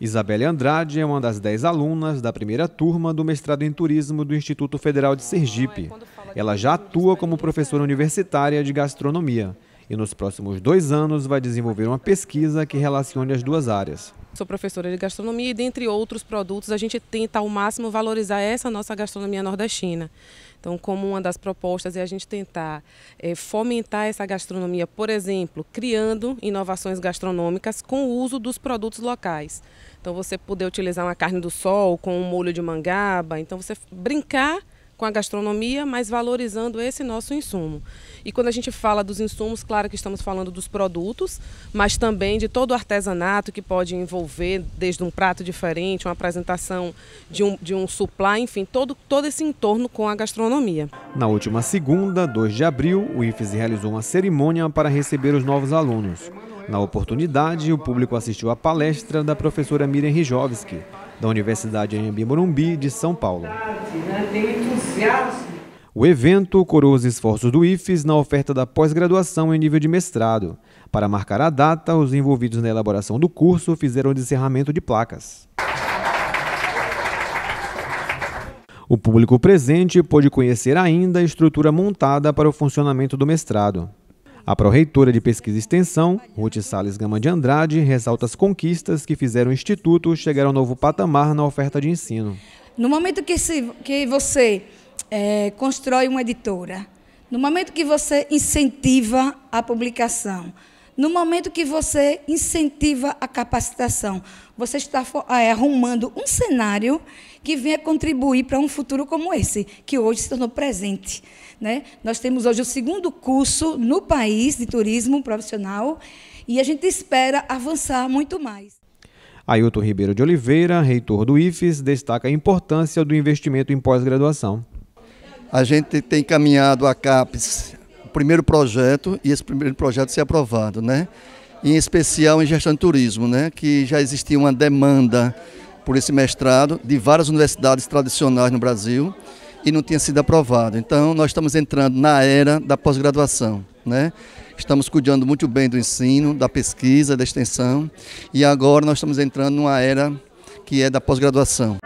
Isabelle Andrade é uma das dez alunas da primeira turma do mestrado em turismo do Instituto Federal de Sergipe. Ela já atua como professora universitária de gastronomia e nos próximos dois anos vai desenvolver uma pesquisa que relacione as duas áreas. Sou professora de gastronomia e, dentre outros produtos, a gente tenta ao máximo valorizar essa nossa gastronomia nordestina. Então, como uma das propostas é a gente tentar é, fomentar essa gastronomia, por exemplo, criando inovações gastronômicas com o uso dos produtos locais. Então, você poder utilizar uma carne do sol com um molho de mangaba, então você brincar com a gastronomia, mas valorizando esse nosso insumo. E quando a gente fala dos insumos, claro que estamos falando dos produtos, mas também de todo o artesanato que pode envolver, desde um prato diferente, uma apresentação de um, de um supply, enfim, todo, todo esse entorno com a gastronomia. Na última segunda, 2 de abril, o IFES realizou uma cerimônia para receber os novos alunos. Na oportunidade, o público assistiu à palestra da professora Miriam Rijovski, da Universidade Anhembi Morumbi de São Paulo. Né? O evento coroa os esforços do IFES na oferta da pós-graduação em nível de mestrado. Para marcar a data, os envolvidos na elaboração do curso fizeram o encerramento de placas. O público presente pôde conhecer ainda a estrutura montada para o funcionamento do mestrado. A pró-reitora de Pesquisa e Extensão, Ruth Salles Gama de Andrade, ressalta as conquistas que fizeram o Instituto chegar ao novo patamar na oferta de ensino. No momento que, se, que você é, constrói uma editora, no momento que você incentiva a publicação, no momento que você incentiva a capacitação, você está é, arrumando um cenário que venha contribuir para um futuro como esse, que hoje se tornou presente. Né? Nós temos hoje o segundo curso no país de turismo profissional e a gente espera avançar muito mais. Ailton Ribeiro de Oliveira, reitor do IFES, destaca a importância do investimento em pós-graduação. A gente tem caminhado a CAPES primeiro projeto e esse primeiro projeto ser aprovado, né? Em especial em gestão de turismo, né? Que já existia uma demanda por esse mestrado de várias universidades tradicionais no Brasil e não tinha sido aprovado. Então, nós estamos entrando na era da pós-graduação, né? Estamos cuidando muito bem do ensino, da pesquisa, da extensão e agora nós estamos entrando numa era que é da pós-graduação.